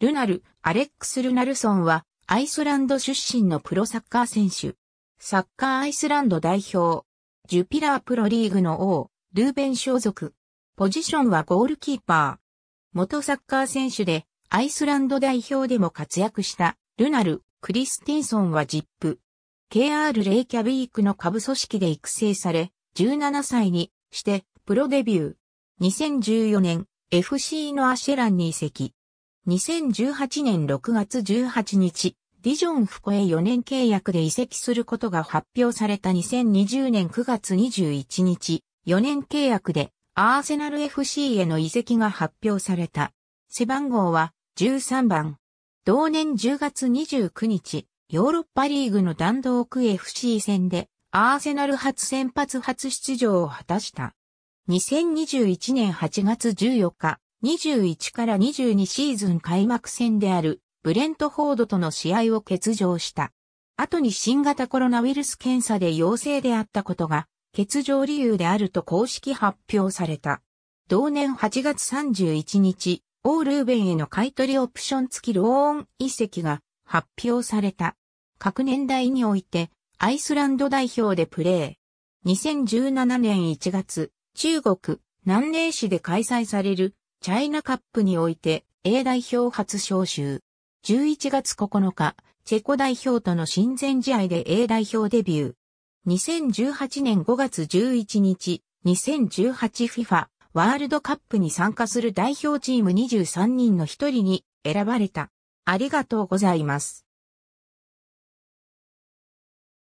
ルナル、アレックス・ルナルソンは、アイスランド出身のプロサッカー選手。サッカーアイスランド代表。ジュピラープロリーグの王、ルーベン所属。ポジションはゴールキーパー。元サッカー選手で、アイスランド代表でも活躍した、ルナル・クリスティンソンはジップ。KR レイキャビークの下部組織で育成され、17歳にして、プロデビュー。2014年、FC のアシェランに移籍。2018年6月18日、ディジョンフコへ4年契約で移籍することが発表された2020年9月21日、4年契約でアーセナル FC への移籍が発表された。背番号は13番。同年10月29日、ヨーロッパリーグの弾道区 FC 戦でアーセナル初先発初出場を果たした。2021年8月14日、21から22シーズン開幕戦であるブレントフォードとの試合を欠場した。後に新型コロナウイルス検査で陽性であったことが欠場理由であると公式発表された。同年8月31日、オールーベンへの買い取りオプション付きローン遺跡が発表された。各年代においてアイスランド代表でプレー。2017年1月、中国、南寧市で開催されるチャイナカップにおいて A 代表初招集。11月9日、チェコ代表との親善試合で A 代表デビュー。2018年5月11日、2018FIFA ワールドカップに参加する代表チーム23人の一人に選ばれた。ありがとうございます。